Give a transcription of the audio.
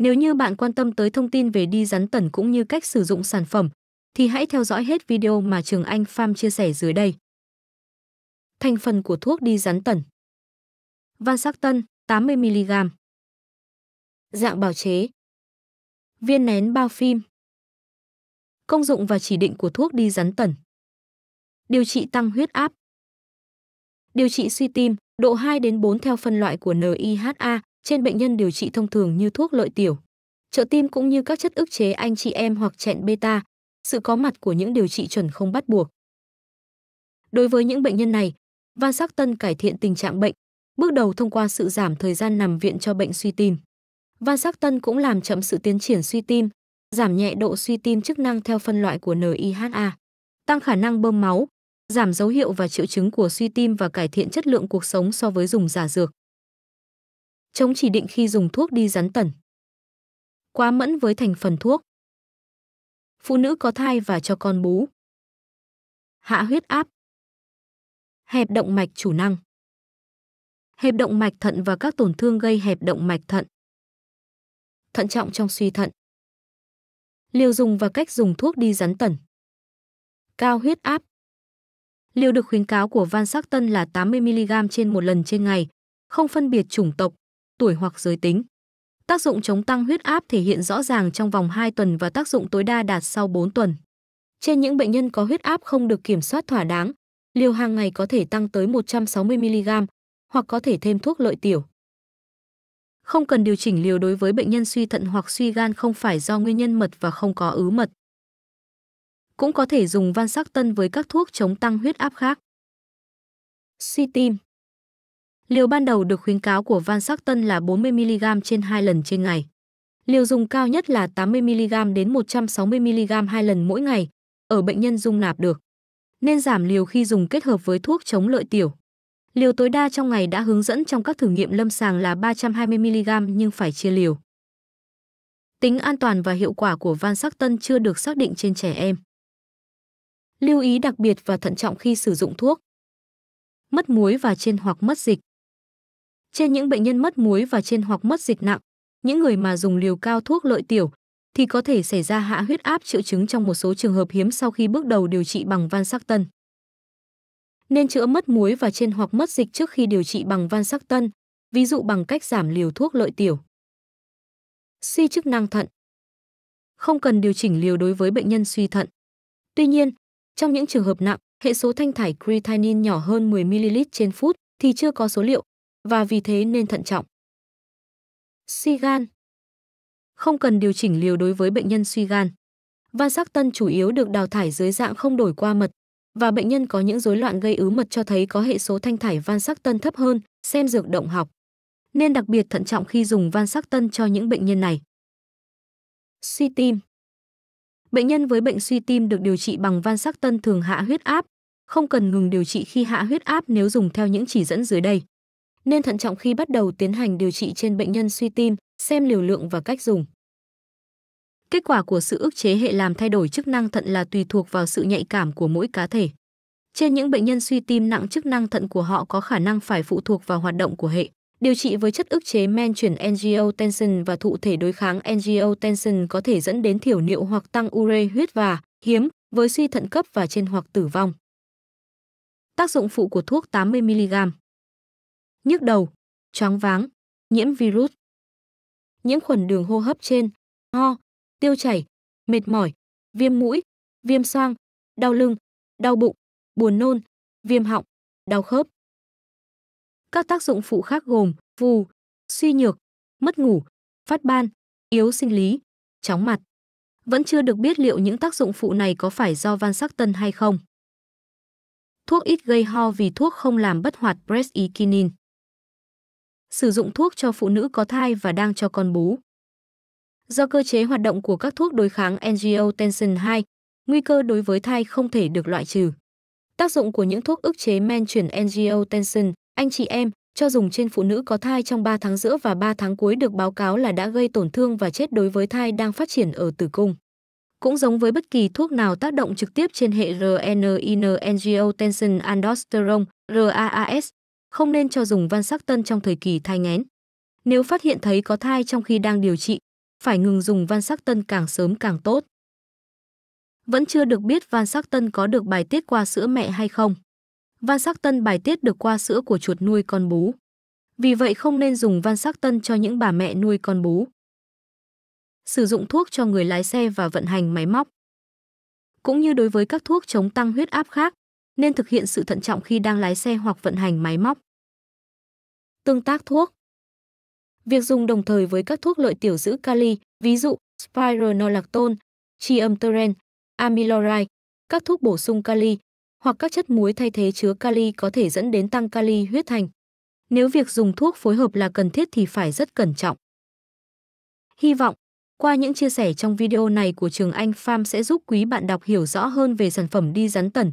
Nếu như bạn quan tâm tới thông tin về đi rắn tần cũng như cách sử dụng sản phẩm, thì hãy theo dõi hết video mà Trường Anh Farm chia sẻ dưới đây. Thành phần của thuốc đi rắn tần Van sắc tân 80mg Dạng bào chế Viên nén bao phim Công dụng và chỉ định của thuốc đi rắn tần Điều trị tăng huyết áp Điều trị suy tim, độ 2 đến 4 theo phân loại của NIHA, trên bệnh nhân điều trị thông thường như thuốc lợi tiểu. Trợ tim cũng như các chất ức chế anh chị em hoặc chẹn beta, sự có mặt của những điều trị chuẩn không bắt buộc. Đối với những bệnh nhân này, Van Sắc Tân cải thiện tình trạng bệnh, bước đầu thông qua sự giảm thời gian nằm viện cho bệnh suy tim. Van Sắc Tân cũng làm chậm sự tiến triển suy tim, giảm nhẹ độ suy tim chức năng theo phân loại của NIHA, tăng khả năng bơm máu, giảm dấu hiệu và triệu chứng của suy tim và cải thiện chất lượng cuộc sống so với dùng giả dược chống chỉ định khi dùng thuốc đi rắn tẩn. Quá mẫn với thành phần thuốc. Phụ nữ có thai và cho con bú. Hạ huyết áp. Hẹp động mạch chủ năng. Hẹp động mạch thận và các tổn thương gây hẹp động mạch thận. Thận trọng trong suy thận. Liều dùng và cách dùng thuốc đi rắn tẩn. Cao huyết áp. Liều được khuyến cáo của Van Sắc Tân là 80mg trên một lần trên ngày, không phân biệt chủng tộc, tuổi hoặc giới tính. Tác dụng chống tăng huyết áp thể hiện rõ ràng trong vòng 2 tuần và tác dụng tối đa đạt sau 4 tuần. Trên những bệnh nhân có huyết áp không được kiểm soát thỏa đáng, liều hàng ngày có thể tăng tới 160 mg hoặc có thể thêm thuốc lợi tiểu. Không cần điều chỉnh liều đối với bệnh nhân suy thận hoặc suy gan không phải do nguyên nhân mật và không có ứ mật. Cũng có thể dùng van sắc tân với các thuốc chống tăng huyết áp khác. Suy tim Liều ban đầu được khuyến cáo của Van Sắc Tân là 40mg trên 2 lần trên ngày. Liều dùng cao nhất là 80mg đến 160mg 2 lần mỗi ngày, ở bệnh nhân dung nạp được. Nên giảm liều khi dùng kết hợp với thuốc chống lợi tiểu. Liều tối đa trong ngày đã hướng dẫn trong các thử nghiệm lâm sàng là 320mg nhưng phải chia liều. Tính an toàn và hiệu quả của Van Sắc Tân chưa được xác định trên trẻ em. Lưu ý đặc biệt và thận trọng khi sử dụng thuốc. Mất muối và trên hoặc mất dịch. Trên những bệnh nhân mất muối và trên hoặc mất dịch nặng, những người mà dùng liều cao thuốc lợi tiểu thì có thể xảy ra hạ huyết áp triệu chứng trong một số trường hợp hiếm sau khi bước đầu điều trị bằng van sắc tân. Nên chữa mất muối và trên hoặc mất dịch trước khi điều trị bằng van sắc tân, ví dụ bằng cách giảm liều thuốc lợi tiểu. Suy chức năng thận Không cần điều chỉnh liều đối với bệnh nhân suy thận. Tuy nhiên, trong những trường hợp nặng, hệ số thanh thải creatinine nhỏ hơn 10 ml trên phút thì chưa có số liệu và vì thế nên thận trọng. Suy gan Không cần điều chỉnh liều đối với bệnh nhân suy gan. Van sắc tân chủ yếu được đào thải dưới dạng không đổi qua mật và bệnh nhân có những rối loạn gây ứ mật cho thấy có hệ số thanh thải van sắc tân thấp hơn, xem dược động học. Nên đặc biệt thận trọng khi dùng van sắc tân cho những bệnh nhân này. Suy tim Bệnh nhân với bệnh suy tim được điều trị bằng van sắc tân thường hạ huyết áp, không cần ngừng điều trị khi hạ huyết áp nếu dùng theo những chỉ dẫn dưới đây nên thận trọng khi bắt đầu tiến hành điều trị trên bệnh nhân suy tim, xem liều lượng và cách dùng. Kết quả của sự ức chế hệ làm thay đổi chức năng thận là tùy thuộc vào sự nhạy cảm của mỗi cá thể. Trên những bệnh nhân suy tim nặng chức năng thận của họ có khả năng phải phụ thuộc vào hoạt động của hệ. Điều trị với chất ức chế men chuyển angiotensin và thụ thể đối kháng angiotensin có thể dẫn đến thiểu niệu hoặc tăng ure huyết và hiếm với suy thận cấp và trên hoặc tử vong. Tác dụng phụ của thuốc 80 mg nhức đầu, choáng váng, nhiễm virus. Nhiễm khuẩn đường hô hấp trên, ho, tiêu chảy, mệt mỏi, viêm mũi, viêm xoang, đau lưng, đau bụng, buồn nôn, viêm họng, đau khớp. Các tác dụng phụ khác gồm phù, suy nhược, mất ngủ, phát ban, yếu sinh lý, chóng mặt. Vẫn chưa được biết liệu những tác dụng phụ này có phải do van sắc tân hay không. Thuốc ít gây ho vì thuốc không làm bất hoạt bradykinin sử dụng thuốc cho phụ nữ có thai và đang cho con bú. Do cơ chế hoạt động của các thuốc đối kháng angiotensin 2, nguy cơ đối với thai không thể được loại trừ. Tác dụng của những thuốc ức chế men chuyển angiotensin, anh chị em, cho dùng trên phụ nữ có thai trong 3 tháng giữa và 3 tháng cuối được báo cáo là đã gây tổn thương và chết đối với thai đang phát triển ở tử cung. Cũng giống với bất kỳ thuốc nào tác động trực tiếp trên hệ RNIN angiotensin aldosterone, RAAS, không nên cho dùng van sắc tân trong thời kỳ thai nghén. Nếu phát hiện thấy có thai trong khi đang điều trị, phải ngừng dùng van sắc tân càng sớm càng tốt. Vẫn chưa được biết van sắc tân có được bài tiết qua sữa mẹ hay không. Van sắc tân bài tiết được qua sữa của chuột nuôi con bú. Vì vậy không nên dùng van sắc tân cho những bà mẹ nuôi con bú. Sử dụng thuốc cho người lái xe và vận hành máy móc. Cũng như đối với các thuốc chống tăng huyết áp khác, nên thực hiện sự thận trọng khi đang lái xe hoặc vận hành máy móc. Tương tác thuốc Việc dùng đồng thời với các thuốc lợi tiểu giữ kali, ví dụ spironolactone, triamterene, amiloride, các thuốc bổ sung kali hoặc các chất muối thay thế chứa kali có thể dẫn đến tăng kali huyết thành. Nếu việc dùng thuốc phối hợp là cần thiết thì phải rất cẩn trọng. Hy vọng, qua những chia sẻ trong video này của Trường Anh Farm sẽ giúp quý bạn đọc hiểu rõ hơn về sản phẩm đi rắn tần,